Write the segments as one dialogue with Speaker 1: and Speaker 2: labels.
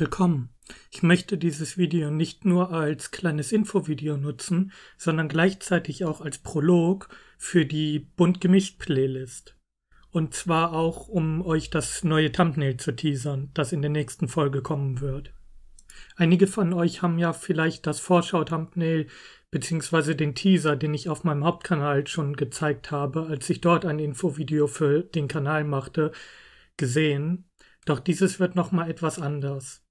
Speaker 1: Willkommen! Ich möchte dieses Video nicht nur als kleines Infovideo nutzen, sondern gleichzeitig auch als Prolog für die bunt gemischt Playlist. Und zwar auch, um euch das neue Thumbnail zu teasern, das in der nächsten Folge kommen wird. Einige von euch haben ja vielleicht das Vorschau-Thumbnail bzw. den Teaser, den ich auf meinem Hauptkanal schon gezeigt habe, als ich dort ein Infovideo für den Kanal machte, gesehen. Doch dieses wird nochmal etwas anders.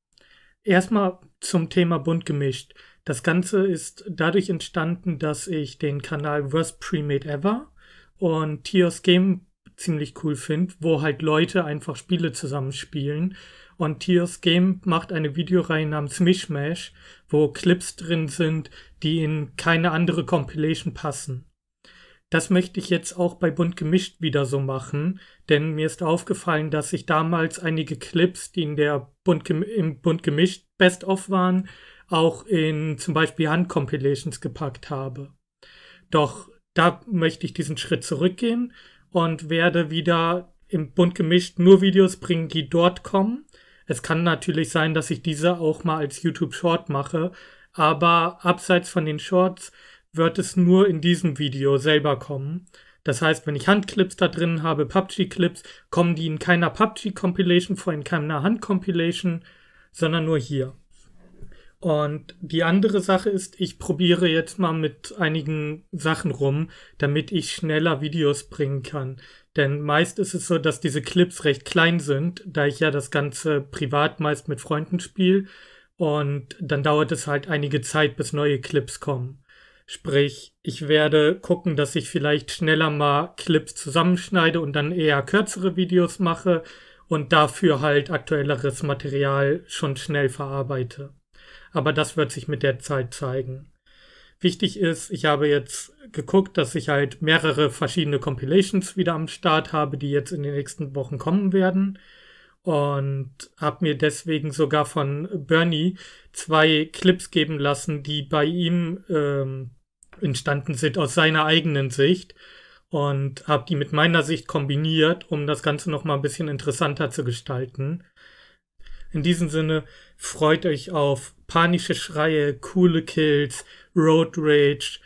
Speaker 1: Erstmal zum Thema bunt gemischt. Das Ganze ist dadurch entstanden, dass ich den Kanal Worst Premade Ever und Tios Game ziemlich cool finde, wo halt Leute einfach Spiele zusammenspielen. Und Tios Game macht eine Videoreihe namens Mishmash, wo Clips drin sind, die in keine andere Compilation passen. Das möchte ich jetzt auch bei Bunt gemischt wieder so machen, denn mir ist aufgefallen, dass ich damals einige Clips, die in der Bunt, im Bunt gemischt Best of waren, auch in zum Beispiel Handcompilations gepackt habe. Doch da möchte ich diesen Schritt zurückgehen und werde wieder im Bunt gemischt nur Videos bringen, die dort kommen. Es kann natürlich sein, dass ich diese auch mal als YouTube Short mache, aber abseits von den Shorts wird es nur in diesem Video selber kommen. Das heißt, wenn ich Handclips da drin habe, PUBG-Clips, kommen die in keiner PUBG-Compilation vor, in keiner Hand-Compilation, sondern nur hier. Und die andere Sache ist, ich probiere jetzt mal mit einigen Sachen rum, damit ich schneller Videos bringen kann. Denn meist ist es so, dass diese Clips recht klein sind, da ich ja das Ganze privat meist mit Freunden spiele. Und dann dauert es halt einige Zeit, bis neue Clips kommen. Sprich, ich werde gucken, dass ich vielleicht schneller mal Clips zusammenschneide und dann eher kürzere Videos mache und dafür halt aktuelleres Material schon schnell verarbeite. Aber das wird sich mit der Zeit zeigen. Wichtig ist, ich habe jetzt geguckt, dass ich halt mehrere verschiedene Compilations wieder am Start habe, die jetzt in den nächsten Wochen kommen werden. Und habe mir deswegen sogar von Bernie zwei Clips geben lassen, die bei ihm ähm, entstanden sind aus seiner eigenen Sicht und habe die mit meiner Sicht kombiniert, um das Ganze noch mal ein bisschen interessanter zu gestalten. In diesem Sinne freut euch auf panische Schreie, coole Kills, Road Rage,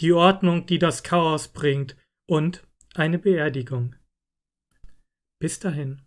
Speaker 1: die Ordnung, die das Chaos bringt und eine Beerdigung. Bis dahin.